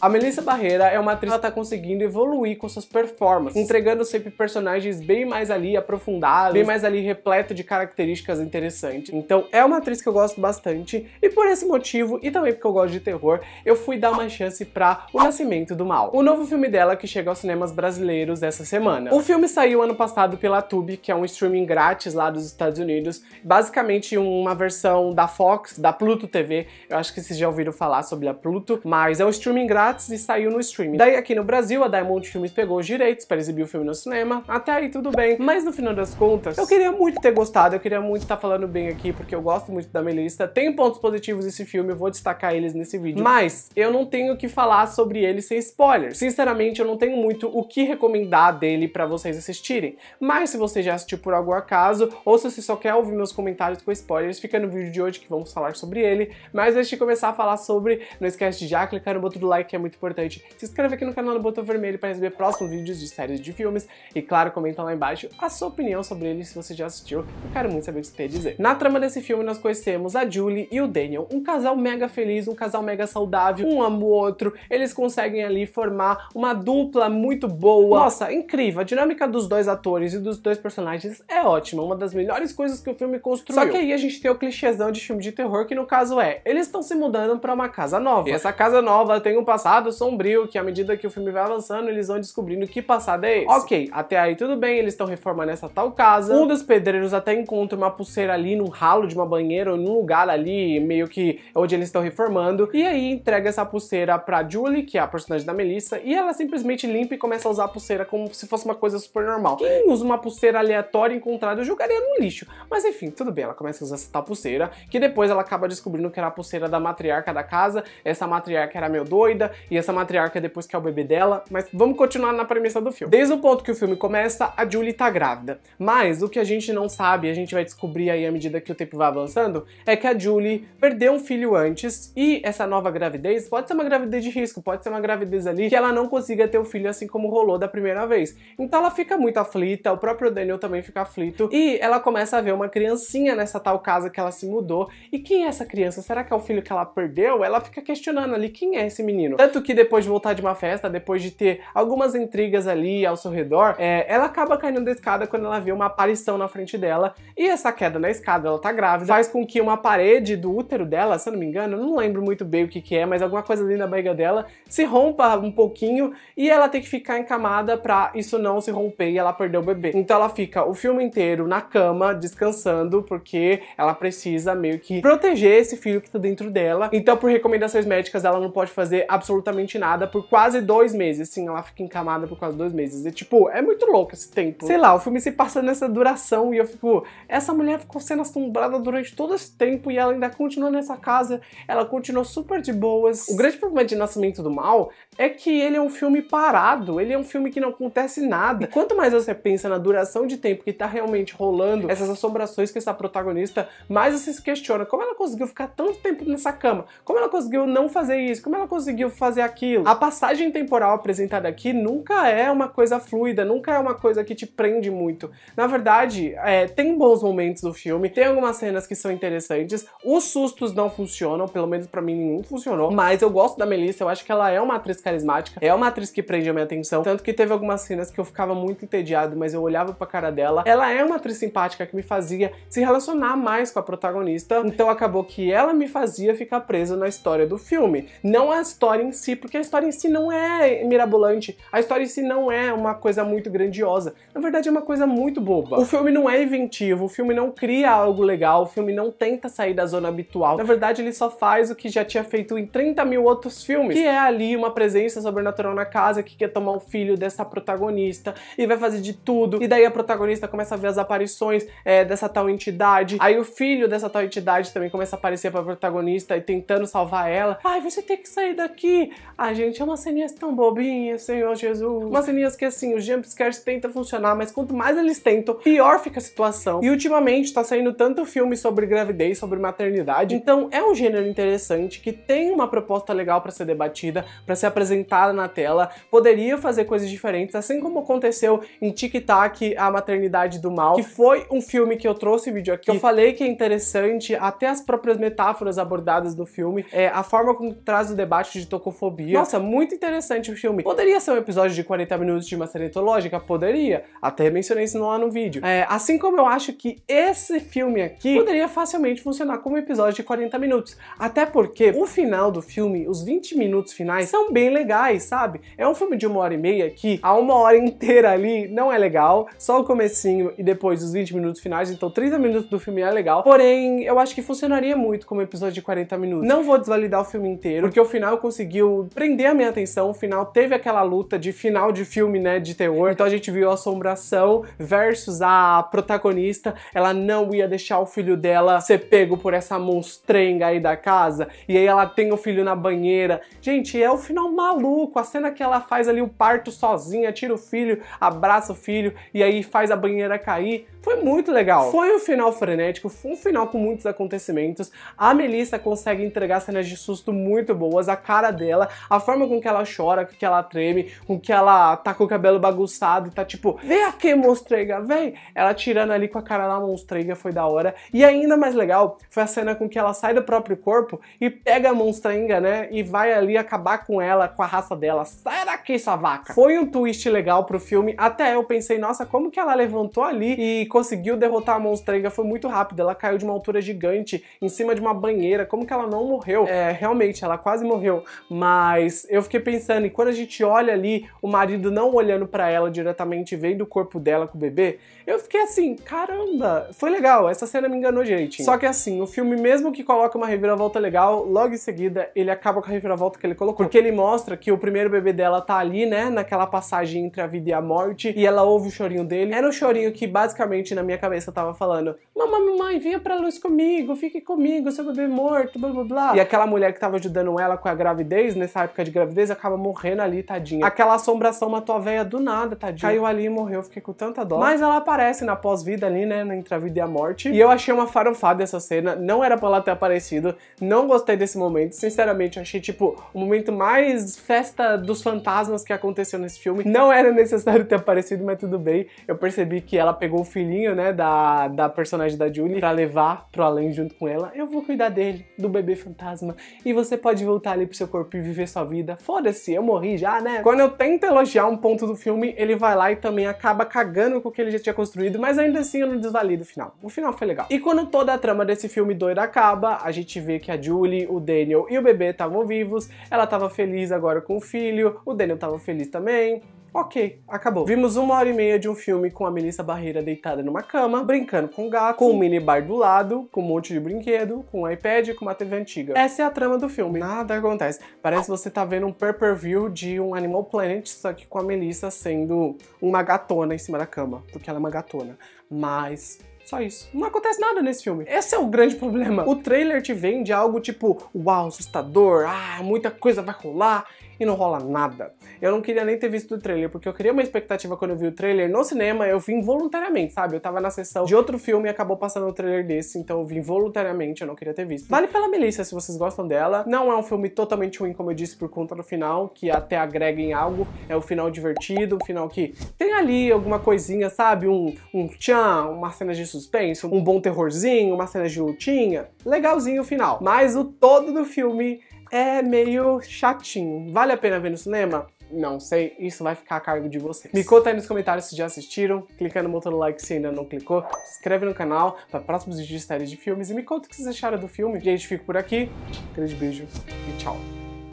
A Melissa Barreira é uma atriz que está conseguindo evoluir com suas performances, entregando sempre personagens bem mais ali aprofundados, bem mais ali repleto de características interessantes. Então é uma atriz que eu gosto bastante e por esse motivo, e também porque eu gosto de terror, eu fui dar uma chance para O Nascimento do Mal, o novo filme dela que chega aos cinemas brasileiros essa semana. O filme saiu ano passado pela Tubi, que é um streaming grátis lá dos Estados Unidos, basicamente uma versão da Fox, da Pluto TV, eu acho que vocês já ouviram falar sobre a Pluto, mas é um streaming grátis grátis e saiu no streaming. Daí aqui no Brasil, a Diamond Filmes pegou os direitos para exibir o filme no cinema. Até aí tudo bem. Mas no final das contas, eu queria muito ter gostado, eu queria muito estar tá falando bem aqui, porque eu gosto muito da Melissa. Tem pontos positivos desse filme, eu vou destacar eles nesse vídeo. Mas eu não tenho o que falar sobre ele sem spoilers. Sinceramente, eu não tenho muito o que recomendar dele para vocês assistirem. Mas se você já assistiu por algum acaso, ou se você só quer ouvir meus comentários com spoilers, fica no vídeo de hoje que vamos falar sobre ele. Mas antes de começar a falar sobre, não esquece de já clicar no botão do like é muito importante. Se inscreve aqui no canal do Botão Vermelho para receber próximos vídeos de séries de filmes. E claro, comenta lá embaixo a sua opinião sobre ele se você já assistiu. Eu quero muito saber o que você tem a dizer. Na trama desse filme, nós conhecemos a Julie e o Daniel, um casal mega feliz, um casal mega saudável, um ama o outro. Eles conseguem ali formar uma dupla muito boa. Nossa, incrível. A dinâmica dos dois atores e dos dois personagens é ótima. Uma das melhores coisas que o filme construiu. Só que aí a gente tem o clichêzão de filme de terror, que no caso é, eles estão se mudando para uma casa nova. E essa casa nova tem um passado passado sombrio que, à medida que o filme vai avançando, eles vão descobrindo que passado é esse. Ok, até aí tudo bem, eles estão reformando essa tal casa. Um dos pedreiros até encontra uma pulseira ali num ralo de uma banheira ou num lugar ali, meio que onde eles estão reformando. E aí entrega essa pulseira pra Julie, que é a personagem da Melissa, e ela simplesmente limpa e começa a usar a pulseira como se fosse uma coisa super normal. Quem usa uma pulseira aleatória encontrada, eu jogaria no lixo. Mas enfim, tudo bem, ela começa a usar essa tal pulseira, que depois ela acaba descobrindo que era a pulseira da matriarca da casa. Essa matriarca era meio doida, e essa matriarca é depois que é o bebê dela, mas vamos continuar na premissa do filme. Desde o ponto que o filme começa, a Julie tá grávida. Mas o que a gente não sabe, a gente vai descobrir aí à medida que o tempo vai avançando, é que a Julie perdeu um filho antes e essa nova gravidez pode ser uma gravidez de risco, pode ser uma gravidez ali que ela não consiga ter o um filho assim como rolou da primeira vez. Então ela fica muito aflita, o próprio Daniel também fica aflito e ela começa a ver uma criancinha nessa tal casa que ela se mudou. E quem é essa criança? Será que é o filho que ela perdeu? Ela fica questionando ali quem é esse menino. Tanto que depois de voltar de uma festa, depois de ter algumas intrigas ali ao seu redor, é, ela acaba caindo da escada quando ela vê uma aparição na frente dela. E essa queda na escada, ela tá grávida, faz com que uma parede do útero dela, se eu não me engano, não lembro muito bem o que, que é, mas alguma coisa ali na barriga dela se rompa um pouquinho e ela tem que ficar encamada pra isso não se romper e ela perder o bebê. Então ela fica o filme inteiro na cama, descansando, porque ela precisa meio que proteger esse filho que tá dentro dela. Então, por recomendações médicas, ela não pode fazer absolutamente absolutamente nada por quase dois meses. Sim, ela fica encamada por quase dois meses. E, tipo, é muito louco esse tempo. Sei lá, o filme se passa nessa duração e eu fico. Essa mulher ficou sendo assombrada durante todo esse tempo e ela ainda continua nessa casa. Ela continua super de boas. O grande problema de Nascimento do Mal é que ele é um filme parado. Ele é um filme que não acontece nada. E quanto mais você pensa na duração de tempo que tá realmente rolando, essas assombrações que essa protagonista, mais você se questiona. Como ela conseguiu ficar tanto tempo nessa cama? Como ela conseguiu não fazer isso? Como ela conseguiu fazer fazer aquilo. A passagem temporal apresentada aqui nunca é uma coisa fluida, nunca é uma coisa que te prende muito. Na verdade, é, tem bons momentos do filme, tem algumas cenas que são interessantes, os sustos não funcionam, pelo menos para mim nenhum funcionou, mas eu gosto da Melissa, eu acho que ela é uma atriz carismática, é uma atriz que prende a minha atenção, tanto que teve algumas cenas que eu ficava muito entediado, mas eu olhava pra cara dela. Ela é uma atriz simpática que me fazia se relacionar mais com a protagonista, então acabou que ela me fazia ficar presa na história do filme. Não a história em si, porque a história em si não é mirabolante, a história em si não é uma coisa muito grandiosa. Na verdade, é uma coisa muito boba. O filme não é inventivo, o filme não cria algo legal, o filme não tenta sair da zona habitual. Na verdade, ele só faz o que já tinha feito em 30 mil outros filmes, que é ali uma presença sobrenatural na casa que quer tomar o filho dessa protagonista e vai fazer de tudo. E daí a protagonista começa a ver as aparições é, dessa tal entidade. Aí o filho dessa tal entidade também começa a aparecer pra protagonista e tentando salvar ela. Ai, você tem que sair daqui, a gente é uma ceninha tão bobinha, Senhor Jesus. Uma ceninha que assim, os jumpscares tentam funcionar, mas quanto mais eles tentam, pior fica a situação. E ultimamente tá saindo tanto filme sobre gravidez, sobre maternidade. Então é um gênero interessante que tem uma proposta legal para ser debatida, para ser apresentada na tela. Poderia fazer coisas diferentes, assim como aconteceu em Tic Tac, A Maternidade do Mal, que foi um filme que eu trouxe vídeo aqui. eu falei que é interessante, até as próprias metáforas abordadas no filme, é, a forma como traz o debate de Tocqueville porcofobia. Nossa, muito interessante o filme. Poderia ser um episódio de 40 minutos de maçaneta mitológica? Poderia. Até mencionei isso lá no vídeo. É, assim como eu acho que esse filme aqui poderia facilmente funcionar como um episódio de 40 minutos. Até porque o final do filme, os 20 minutos finais, são bem legais, sabe? É um filme de uma hora e meia que a uma hora inteira ali não é legal. Só o comecinho e depois os 20 minutos finais. Então 30 minutos do filme é legal. Porém, eu acho que funcionaria muito como episódio de 40 minutos. Não vou desvalidar o filme inteiro, porque o final eu consegui conseguiu prender a minha atenção. O final teve aquela luta de final de filme, né, de terror. Então a gente viu a assombração versus a protagonista. Ela não ia deixar o filho dela ser pego por essa monstrenga aí da casa. E aí ela tem o filho na banheira. Gente, é o final maluco. A cena que ela faz ali o parto sozinha, tira o filho, abraça o filho e aí faz a banheira cair. Foi muito legal. Foi um final frenético, foi um final com muitos acontecimentos. A Melissa consegue entregar cenas de susto muito boas. A cara dele dela, a forma com que ela chora, com que ela treme, com que ela tá com o cabelo bagunçado, tá tipo, vem aqui, monstrega, vem! Ela tirando ali com a cara na monstrega foi da hora. E ainda mais legal foi a cena com que ela sai do próprio corpo e pega a monstrenga, né? E vai ali acabar com ela, com a raça dela. Sai que sua vaca. Foi um twist legal pro filme, até eu pensei, nossa, como que ela levantou ali e conseguiu derrotar a monstrenga? Foi muito rápido, ela caiu de uma altura gigante, em cima de uma banheira, como que ela não morreu? É, é realmente, ela quase morreu, mas eu fiquei pensando, e quando a gente olha ali, o marido não olhando para ela diretamente, vendo o corpo dela com o bebê, eu fiquei assim, caramba, foi legal, essa cena me enganou direitinho. Só que assim, o filme mesmo que coloca uma reviravolta legal, logo em seguida ele acaba com a reviravolta que ele colocou, porque ele mostra que o primeiro bebê dela tá Tá ali, né, naquela passagem entre a vida e a morte, e ela ouve o chorinho dele. Era um chorinho que basicamente na minha cabeça tava falando: Mamãe, mamãe, vinha pra luz comigo, fique comigo, seu bebê morto, blá blá blá. E aquela mulher que tava ajudando ela com a gravidez, nessa época de gravidez, acaba morrendo ali, tadinha. Aquela assombração matou a véia do nada, tadinha. Caiu ali e morreu, fiquei com tanta dó. Mas ela aparece na pós-vida ali, né, entre a vida e a morte. E eu achei uma farofada essa cena, não era pra ela ter aparecido, não gostei desse momento, sinceramente, achei tipo o momento mais festa dos fantasmas fantasmas que aconteceu nesse filme. Não era necessário ter aparecido, mas tudo bem. Eu percebi que ela pegou o filhinho, né, da, da personagem da Julie pra levar pro além junto com ela. Eu vou cuidar dele, do bebê fantasma. E você pode voltar ali pro seu corpo e viver sua vida. Foda-se, eu morri já, né? Quando eu tento elogiar um ponto do filme, ele vai lá e também acaba cagando com o que ele já tinha construído, mas ainda assim eu não desvalido o final. O final foi legal. E quando toda a trama desse filme doido acaba, a gente vê que a Julie, o Daniel e o bebê estavam vivos, ela tava feliz agora com o filho, o Daniel William tava feliz também. Ok, acabou. Vimos uma hora e meia de um filme com a Melissa Barreira deitada numa cama, brincando com um gato, com um minibar do lado, com um monte de brinquedo, com um iPad e com uma TV antiga. Essa é a trama do filme. Nada acontece. Parece que você tá vendo um pay-per-view de um Animal Planet, só que com a Melissa sendo uma gatona em cima da cama, porque ela é uma gatona. Mas só isso. Não acontece nada nesse filme. Esse é o grande problema. O trailer te vende algo tipo, uau, assustador, ah, muita coisa vai rolar e não rola nada. Eu não queria nem ter visto o trailer, porque eu queria uma expectativa quando eu vi o trailer no cinema, eu vim voluntariamente, sabe? Eu tava na sessão de outro filme e acabou passando o um trailer desse, então eu vim voluntariamente, eu não queria ter visto. Vale pela Melissa, se vocês gostam dela. Não é um filme totalmente ruim, como eu disse, por conta do final, que até agrega em algo. É um final divertido, um final que tem ali alguma coisinha, sabe? Um, um tchan, uma cena de suspense, um bom terrorzinho, uma cena de lutinha. Legalzinho o final. Mas o todo do filme é meio chatinho. Vale a pena ver no cinema? Não sei, isso vai ficar a cargo de vocês. Me conta aí nos comentários se já assistiram, clica no botão like se ainda não clicou, se inscreve no canal para próximos vídeos de séries de filmes e me conta o que vocês acharam do filme. Gente, fico por aqui, grande beijo e tchau.